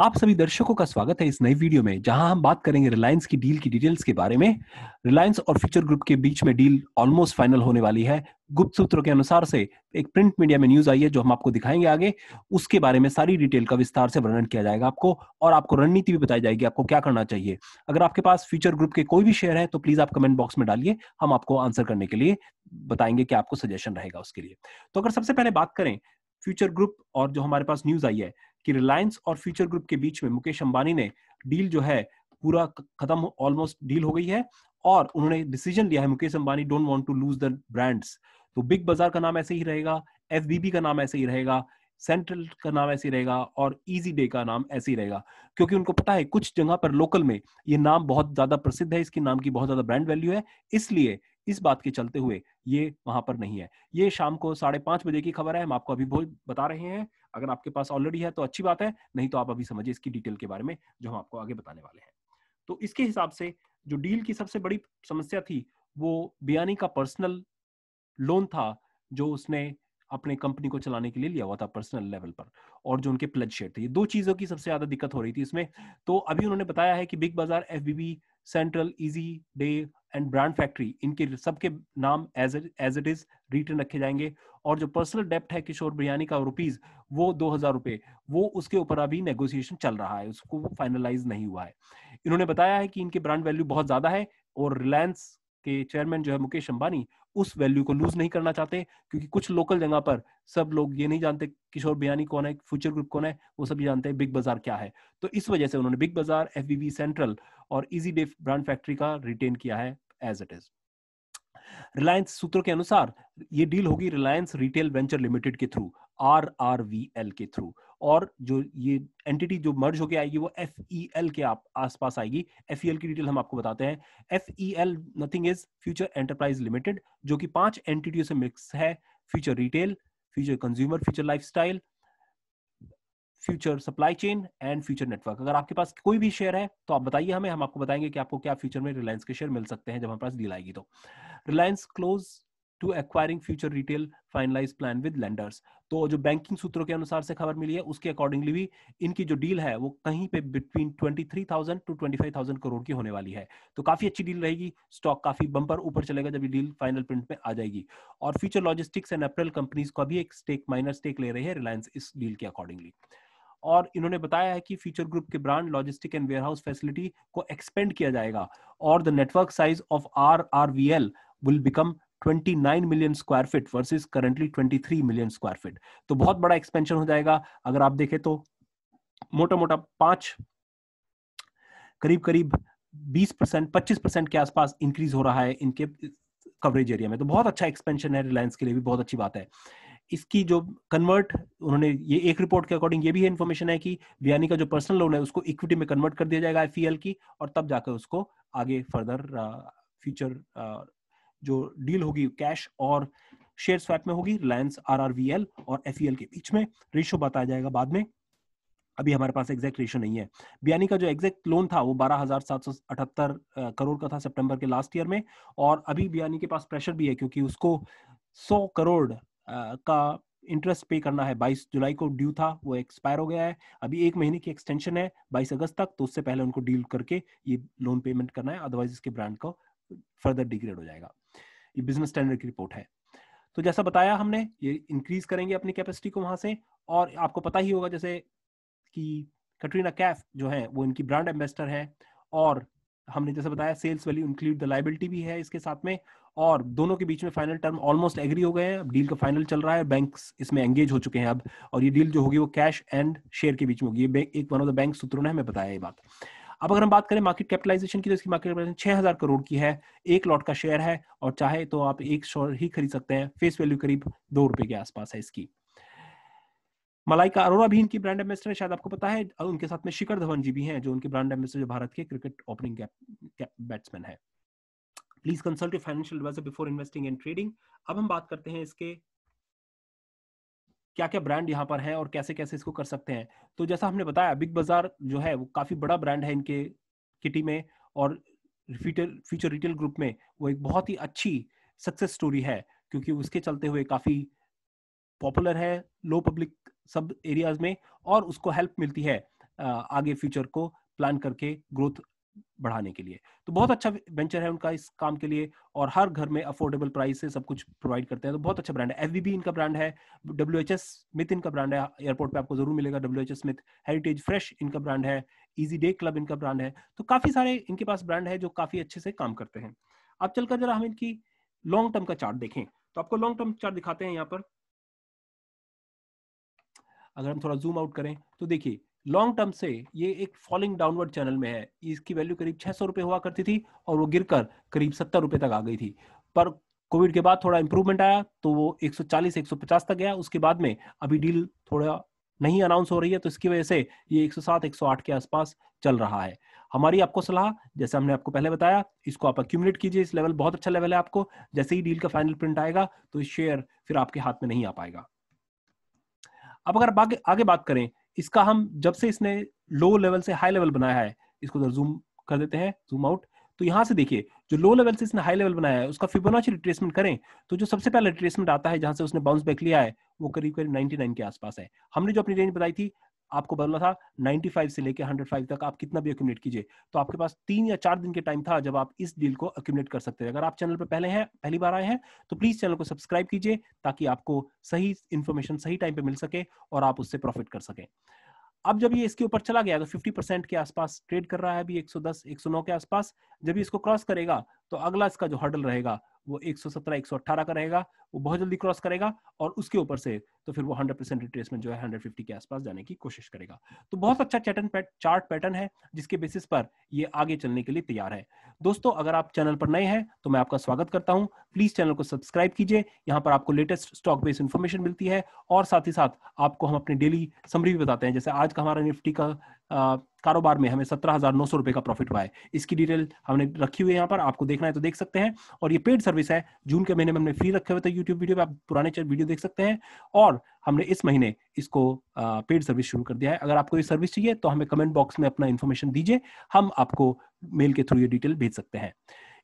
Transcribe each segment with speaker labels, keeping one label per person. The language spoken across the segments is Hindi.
Speaker 1: आप सभी दर्शकों का स्वागत है इस नई वीडियो में जहां हम बात करेंगे रिलायंस की डील की डिटेल्स के बारे में रिलायंस और फ्यूचर ग्रुप के बीच में डील ऑलमोस्ट फाइनल होने वाली है गुप्त सूत्रों के अनुसार से एक प्रिंट मीडिया में न्यूज आई है जो हम आपको दिखाएंगे आगे उसके बारे में सारी डिटेल का विस्तार से वर्णन किया जाएगा आपको और आपको रणनीति भी बताई जाएगी आपको क्या करना चाहिए अगर आपके पास फ्यूचर ग्रुप के कोई भी शेयर है तो प्लीज आप कमेंट बॉक्स में डालिए हम आपको आंसर करने के लिए बताएंगे कि आपको सजेशन रहेगा उसके लिए तो अगर सबसे पहले बात करें फ्यूचर ग्रुप और जो हमारे पास न्यूज आई है कि रिलायंस और फ्यूचर ग्रुप के बीच में मुकेश अंबानी ने डील जो है पूरा खत्म ऑलमोस्ट डील हो गई है और उन्होंने डिसीजन लिया है Mukesh Ambani don't want to lose the brands तो बिग बाजार का नाम ऐसे ही रहेगा एफ का नाम ऐसे ही रहेगा सेंट्रल का नाम ऐसे ही रहेगा और इजी डे का नाम ऐसे ही रहेगा क्योंकि उनको पता है कुछ जगह पर लोकल में ये नाम बहुत ज्यादा प्रसिद्ध है इसके नाम की बहुत ज्यादा ब्रांड वैल्यू है इसलिए इस बात के चलते हुए ये वहां पर नहीं है ये शाम को साढ़े पांच बजे की खबर है हम आपको अभी बता रहे हैं अगर आपके पास ऑलरेडी है तो अच्छी बात है नहीं तो आप अभी समझिए इसकी डिटेल के बारे में जो हम आपको आगे बताने वाले हैं तो इसके हिसाब से जो डील की सबसे बड़ी समस्या थी वो बियानी का पर्सनल लोन था जो उसने अपने कंपनी को चलाने के लिए लिया हुआ था पर्सनल लेवल पर और जो उनके प्लज शेयर थे ये दो चीजों की सबसे ज्यादा दिक्कत हो रही थी इसमें तो अभी उन्होंने बताया है कि Big Bazaar F Central Easy Day and Brand Factory इनके सबके नाम as as it is return रखे जाएंगे और जो पर्सनल डेप्ट है किशोर बिरयानी का रुपीज वो दो हजार रुपए वो उसके ऊपर अभी नेगोशिएशन चल रहा है उसको वो फाइनलाइज नहीं हुआ है इन्होंने बताया है कि इनके ब्रांड वैल्यू बहुत ज्यादा है और रिलायंस के चेयरमैन जो है मुकेश अंबानी उस वैल्यू को लूज नहीं करना चाहते क्योंकि कुछ लोकल जगह पर सब लोग ये नहीं जानते किशोर बयानी कौन है फ्यूचर ग्रुप कौन है वो सब जानते हैं बिग बाजार क्या है तो इस वजह से उन्होंने बिग बाजार एफ सेंट्रल और इजी डे ब्रांड फैक्ट्री का रिटेन किया है एज इट इज रिलायंस सूत्रों के अनुसार ये डील होगी रिलायंस रिटेल वेंचर लिमिटेड के through R R V L के थ्रू और जो ये एंटिटी जो मर्ज होके आएगी वो एफ ई एल के आप आसपास आएगी एफ ई एल की डिटेल हम आपको बताते हैं F E L nothing is Future Enterprise Limited जो कि पांच एंटिटियों से मिक्स है Future Retail Future Consumer Future Lifestyle Future Supply Chain and Future Network अगर आपके पास कोई भी शेयर है तो आप बताइए हमें हम आपको बताएंगे कि आपको क्या फ्यूचर में रिलायंस के शेयर मिल सकते हैं जब हमारे पास डील आएगी तो Reliance close to acquiring Future Retail finalize plan with lenders तो जो बैंकिंग सूत्रों के अनुसार से खबर मिली है उसके अकॉर्डिंगली भी इनकी जो डील है वो कहीं पे बिटवीन 23,000 टू 25,000 करोड़ की होने वाली है तो काफी अच्छी डील रहेगी स्टॉक काफी बंपर ऊपर चलेगा जब ये डील फाइनल प्रिंट में आ जाएगी और Future logistics and apparel companies का भी एक स्टेक माइनर स्टेक ले रही है रिलायंस इस डील के अकॉर्डिंगली और इन्होंने बताया है कि फ्यूचर ग्रुप के brand logistic and warehouse facility को एक्सपेंड किया जाएगा और the network size of R R V L will become 29 million square feet versus currently 23 million square feet तो बहुत बड़ा एक्सपेंशन हो जाएगा अगर आप देखें तो मोटा मोटा पांच करीब करीब 20 परसेंट पच्चीस परसेंट के आसपास इंक्रीज हो रहा है इनके कवरेज एरिया में तो बहुत अच्छा एक्सपेंशन है रिलायंस के लिए भी बहुत अच्छी बात है इसकी जो कन्वर्ट उन्होंने ये एक रिपोर्ट के अकॉर्डिंग ये भी इन्फॉर्मेशन है कि वियानी का जो पर्सनल लोन है उसको इक्विटी में कन्वर्ट कर दिया जाएगा एफ e की और तब जाकर उसको आगे फर्दर फ्यूचर uh, जो डील होगी कैश और शेयर स्वैप में होगी Reliance R R V L और एफ ई एल के बीच में रेशो बताया जाएगा बाद में अभी हमारे पास एग्जैक्ट रेशो नहीं है बियानी का जो एग्जैक्ट लोन था वो बारह हजार सात सौ अठहत्तर करोड़ का था सितंबर के लास्ट ईयर में और अभी बियानी के पास प्रेशर भी है क्योंकि उसको सौ करोड़ का इंटरेस्ट पे करना है 22 जुलाई को ड्यू था वो एक्सपायर हो गया है अभी एक महीने की एक्सटेंशन है 22 अगस्त तक तो उससे पहले उनको डील करके ये लोन पेमेंट करना है अदरवाइज इसके ब्रांड को फर्दर डिग्रेड हो जाएगा ये बिजनेस स्टैंडर्ड की रिपोर्ट है तो जैसा बताया हमने ये इंक्रीज करेंगे अपनी कैपेसिटी को वहां से और आपको पता ही होगा जैसे कि कटरीना कैफ जो है वो इनकी ब्रांड एम्बेसडर है और हमने जैसे बताया sales value include the liability भी है इसके साथ में और दोनों के बीच में फाइनल टर्म ऑलमोस्ट एग्री हो गए हैं अब डील का फाइनल चल रहा है बैंक इसमें एंगेज हो चुके हैं अब और ये डील जो होगी वो कैश एंड शेयर के बीच में होगी ये एक वन ऑफ द बैंक सूत्रों ने हमें बताया ये बात अब अगर हम बात करें मार्केट कैपिटलाइजेशन की तो इसकी मार्केट कैपिटलाइजेशन हजार करोड़ की है एक लॉट का शेयर है और चाहे तो आप एक शेयर ही खरीद सकते हैं फेस वैल्यू करीब दो रुपए के आसपास है इसकी मलाइका अरोरा भी इनकी ब्रांड एम्बेसडर है शायद आपको पता है उनके साथ में शिखर धवन जी भी हैं जो उनके ब्रांड एम्बेसडर जो भारत के क्रिकेट ओपनिंग बैट्समैन है please consult financial advisor before investing and trading अब हम बात करते हैं इसके क्या क्या ब्रांड यहाँ पर है और कैसे कैसे इसको कर सकते हैं तो जैसा हमने बताया बिग बाजार जो है वो काफी बड़ा ब्रांड है इनके किटी में और फ्यूचर फ्यूचर रिटेल ग्रुप में वो एक बहुत ही अच्छी सक्सेस स्टोरी है क्योंकि उसके चलते हुए काफी पॉपुलर है लो पब्लिक सब एरियाज में और उसको हेल्प मिलती है आगे फ्यूचर को प्लान करके ग्रोथ बढ़ाने के लिए तो बहुत अच्छा वेंचर है उनका इस काम के लिए और हर घर में अफोर्डेबल प्राइस से सब कुछ प्रोवाइड करते हैं तो बहुत अच्छा ब्रांड है एफ इनका ब्रांड है डब्ल्यू एच एस स्मिथ इनका ब्रांड है एयरपोर्ट पे आपको जरूर मिलेगा W H S Smith heritage fresh इनका ब्रांड है ईजी डे क्लब इनका ब्रांड है तो काफी सारे इनके पास ब्रांड है जो काफी अच्छे से काम करते हैं अब चलकर जरा हम इनकी लॉन्ग टर्म का चार्ट देखें तो आपको लॉन्ग टर्म चार्ट दिखाते हैं यहाँ पर अगर हम थोड़ा जूम आउट करें तो देखिए लॉन्ग टर्म से ये एक फॉलिंग डाउनवर्ड चैनल में है इसकी वैल्यू करीब छह सौ रुपए हुआ करती थी और वो गिरकर करीब सत्तर रुपए तक आ गई थी पर कोविड के बाद थोड़ा इंप्रूवमेंट आया तो वो 140 150 तक गया उसके बाद में अभी डील थोड़ा नहीं अनाउंस हो रही है तो इसकी वजह से ये 107 108 के आसपास चल रहा है हमारी आपको सलाह जैसे हमने आपको पहले बताया इसको आप अक्यूमुलेट कीजिए इस लेवल बहुत अच्छा लेवल है आपको जैसे ही डील का फाइनल प्रिंट आएगा तो शेयर फिर आपके हाथ में नहीं आ पाएगा अब अगर आगे बात करें इसका हम जब से इसने लो लेवल से हाई लेवल बनाया है इसको जरा जूम कर देते हैं जूम आउट तो यहां से देखिए जो लो लेवल से इसने हाई लेवल बनाया है उसका फिबोनाची रिट्रेसमेंट करें तो जो सबसे पहला रिट्रेसमेंट आता है जहां से उसने बाउंस बैक लिया है वो करीब करीब 99 के आसपास है हमने जो अपनी रेंज बताई थी आपको भरना था 95 से लेके 105 तक आप कितना भी अक्यूमलेट कीजिए तो आपके पास तीन या चार दिन के टाइम था जब आप इस डील को अक्यूमलेट कर सकते हैं अगर आप चैनल पर पहले हैं पहली बार आए हैं तो प्लीज चैनल को सब्सक्राइब कीजिए ताकि आपको सही इन्फॉर्मेशन सही टाइम पर मिल सके और आप उससे प्रॉफिट कर सकें अब जब ये इसके ऊपर चला गया तो 50 परसेंट के आसपास ट्रेड कर रहा है अभी 110, 109 के आसपास जब इसको क्रॉस करेगा तो अगला इसका जो हर्डल रहेगा वो 117 118 का रहेगा वो बहुत जल्दी क्रॉस करेगा और उसके ऊपर से तो फिर वो 100 परसेंट रिट्रेसमेंट जो है 150 के आसपास जाने की कोशिश करेगा तो बहुत अच्छा चैटन पैट, चार्ट पैटर्न है जिसके बेसिस पर ये आगे चलने के लिए तैयार है दोस्तों अगर आप चैनल पर नए हैं तो मैं आपका स्वागत करता हूँ प्लीज चैनल को सब्सक्राइब कीजिए यहाँ पर आपको लेटेस्ट स्टॉक बेस्ड इन्फॉर्मेशन मिलती है और साथ ही साथ आपको हम अपने डेली समरी भी बताते हैं जैसे आज का हमारा निफ्टी का कारोबार में हमें सत्रह हजार नौ सौ रुपए का प्रॉफिट हुआ है इसकी डिटेल हमने रखी हुई है यहाँ पर आपको देखना है तो देख सकते हैं और ये पेड सर्विस है जून के महीने में हमने फ्री रखे हुए थे यूट्यूब वीडियो पे आप पुराने वीडियो देख सकते हैं और हमने इस महीने इसको पेड सर्विस शुरू कर दिया है अगर आपको ये सर्विस चाहिए तो हमें कमेंट बॉक्स में अपना इन्फॉर्मेशन दीजिए हम आपको मेल के थ्रू ये डिटेल भेज सकते हैं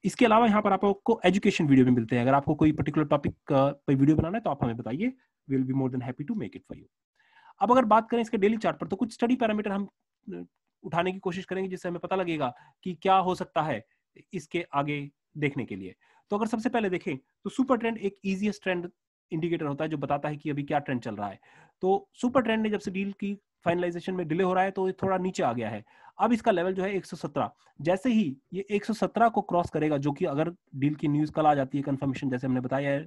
Speaker 1: इसके अलावा यहाँ पर आपको एजुकेशन वीडियो भी मिलते हैं अगर आपको कोई पर्टिकुलर टॉपिक पर वीडियो बनाना है तो आप हमें बताइए will be more than happy to make it for you अब अगर बात करें इसके डेली चार्ट पर तो कुछ स्टडी पैरामीटर हम उठाने की कोशिश करेंगे जिससे हमें पता लगेगा कि क्या हो सकता है इसके आगे देखने के लिए तो अगर सबसे पहले देखें तो सुपर ट्रेंड एक इजिएस्ट ट्रेंड इंडिकेटर होता है जो बताता है कि अभी क्या ट्रेंड चल रहा है तो सुपर ट्रेंड ने जब से डील की फाइनलाइजेशन में डिले हो रहा है तो थोड़ा नीचे आ गया है अब इसका लेवल जो है 117 जैसे ही ये 117 को क्रॉस करेगा जो कि अगर डील की न्यूज कल आ जाती है कंफर्मेशन जैसे हमने बताया है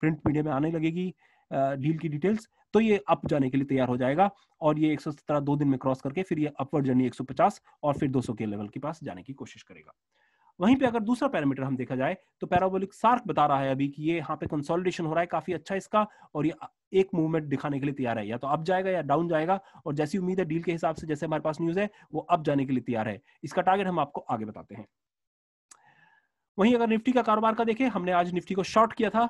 Speaker 1: प्रिंट मीडिया में आने लगेगी डील की डिटेल्स तो ये अप जाने के लिए तैयार हो जाएगा और ये एक दो दिन में क्रॉस करके फिर ये अपवर्ड जर्नी 150 और फिर 200 के लेवल के पास जाने की कोशिश करेगा वहीं पे अगर दूसरा पैरामीटर हम देखा जाए तो पैराबोलिक सार्क बता रहा है अभी कि ये यहाँ पे कंसोलिडेशन हो रहा है काफी अच्छा इसका और ये एक मूवमेंट दिखाने के लिए तैयार है या तो अप जाएगा या डाउन जाएगा और जैसी उम्मीद है डील के हिसाब से जैसे हमारे पास न्यूज है वो अप जाने के लिए तैयार है इसका टारगेट हम आपको आगे बताते हैं वहीं अगर निफ्टी का कारोबार का देखें हमने आज निफ्टी को शॉर्ट किया था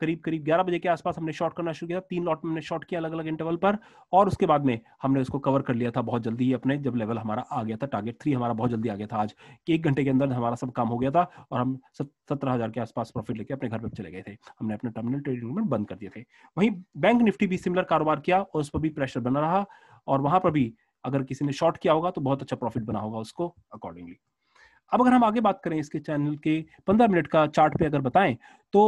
Speaker 1: करीब करीब 11 बजे के आसपास हमने शॉर्ट करना शुरू किया तीन लॉट में हमने शॉर्ट किया अलग अलग इंटरवल पर और उसके बाद में हमने उसको कवर कर लिया था बहुत जल्दी ही अपने जब लेवल हमारा आ गया था टारगेट थ्री हमारा बहुत जल्दी आ गया था आज कि एक घंटे के अंदर हमारा सब काम हो गया था और हम सत्रह के आसपास प्रॉफिट लेके अपने घर पर चले गए थे हमने अपने टर्मिनल ट्रेडिंग बंद कर दिए थे वहीं बैंक निफ्टी भी सिमिलर कारोबार किया और उस पर भी प्रेशर बना रहा और वहां पर भी अगर किसी ने शॉर्ट किया होगा तो बहुत अच्छा प्रॉफिट बना होगा उसको अकॉर्डिंगली अब अगर हम आगे बात करें इसके चैनल के पंद्रह मिनट का चार्ट पे अगर बताएं तो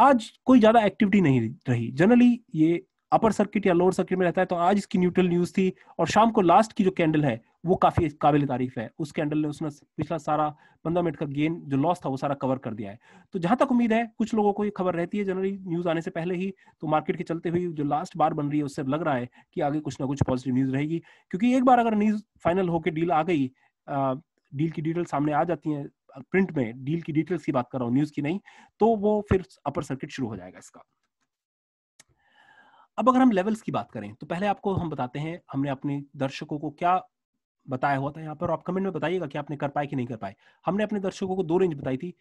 Speaker 1: आज कोई ज्यादा एक्टिविटी नहीं रही जनरली ये अपर सर्किट या लोअर सर्किट में रहता है तो आज इसकी न्यूट्रल न्यूज थी और शाम को लास्ट की जो कैंडल है वो काफी काबिल तारीफ है उस कैंडल ने उसने पिछला सारा पंद्रह मिनट का गेन जो लॉस था वो सारा कवर कर दिया है तो जहां तक उम्मीद है कुछ लोगों को ये खबर रहती है जनरली न्यूज आने से पहले ही तो मार्केट के चलते हुए जो लास्ट बार बन रही है उससे लग रहा है कि आगे कुछ ना कुछ पॉजिटिव न्यूज रहेगी क्योंकि एक बार अगर न्यूज फाइनल होकर डील आ गई डील की डिटेल सामने आ जाती है प्रिंट में डील की डिटेल्स की बात कर रहा हूँ न्यूज की नहीं तो वो फिर अपर सर्किट शुरू हो जाएगा इसका अब अगर हम लेवल्स की बात करें तो पहले आपको हम बताते हैं हमने अपने दर्शकों को क्या बताया हुआ था यहाँ पर आप कमेंट में बताइएगा कि आपने कर पाए कि नहीं कर पाए हमने अपने दर्शकों को दो रेंज बताई थी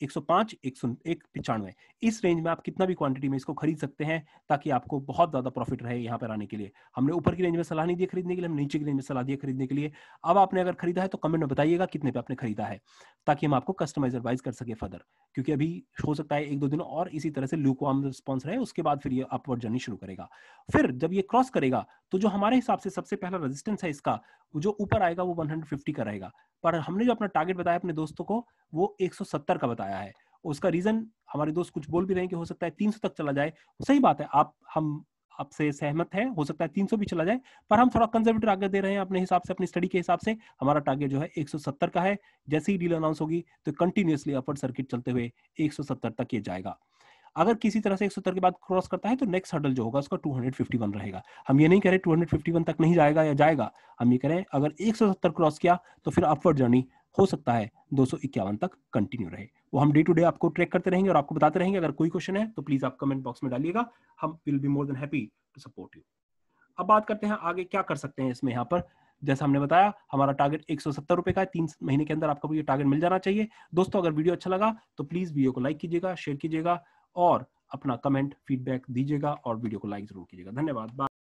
Speaker 1: एक सौ पांच एक पिचानवे इस रेंज में आप कितना भी क्वांटिटी में इसको खरीद सकते हैं ताकि आपको बहुत ज्यादा प्रॉफिट रहे यहाँ पर आने के लिए हमने ऊपर की रेंज में सलाह नहीं दी खरीदने के लिए हम नीचे की रेंज में सलाह दी खरीदने के लिए अब आपने अगर खरीदा है तो कमेंट में बताइएगा कितने पे आपने खरीदा है ताकि हम आपको कस्टमाइज एडवाइज कर सके फर्दर क्योंकि अभी हो सकता है एक दो दिन और इसी तरह से लूक वार्म रिस्पॉन्स रहे उसके बाद फिर ये अपवर्ड जर्नी शुरू करेगा फिर जब ये क्रॉस करेगा तो जो हमारे हिसाब से सबसे पहला रेजिस्टेंस है इसका जो ऊपर आएगा वो 150 का रहेगा पर हमने जो अपना टारगेट बताया अपने दोस्तों को वो 170 का बताया है उसका रीजन हमारे दोस्त कुछ बोल भी रहे हैं कि हो सकता है 300 तक चला जाए सही बात है आप हम आपसे सहमत है हो सकता है 300 भी चला जाए पर हम थोड़ा कंजर्वेटिव आगे दे रहे हैं अपने हिसाब से अपनी स्टडी के हिसाब से हमारा टारगेट जो है 170 का है जैसे ही डील अनाउंस होगी तो कंटिन्यूसली अपर सर्किट चलते हुए 170 तक ये जाएगा अगर किसी तरह से 170 के बाद क्रॉस करता है तो नेक्स्ट हर्डल जो होगा उसका 251 रहेगा हम ये नहीं कह रहे 251 तक नहीं जाएगा या जाएगा हम ये कह रहे हैं अगर 170 क्रॉस किया तो फिर अपवर्ड जर्नी हो सकता है दो तक कंटिन्यू रहे वो हम डे टू डे आपको ट्रैक करते रहेंगे और आपको बताते रहेंगे अगर कोई क्वेश्चन है तो प्लीज आप कमेंट बॉक्स में डालिएगा हम will be more than happy to support you अब बात करते हैं आगे क्या कर सकते हैं इसमें यहाँ पर जैसा हमने बताया हमारा टारगेट एक सौ रुपए का है तीन महीने के अंदर आपको ये टारगेट मिल जाना चाहिए दोस्तों अगर वीडियो अच्छा लगा तो प्लीज वीडियो को लाइक कीजिएगा शेयर कीजिएगा और अपना कमेंट फीडबैक दीजिएगा और वीडियो को लाइक जरूर कीजिएगा धन्यवाद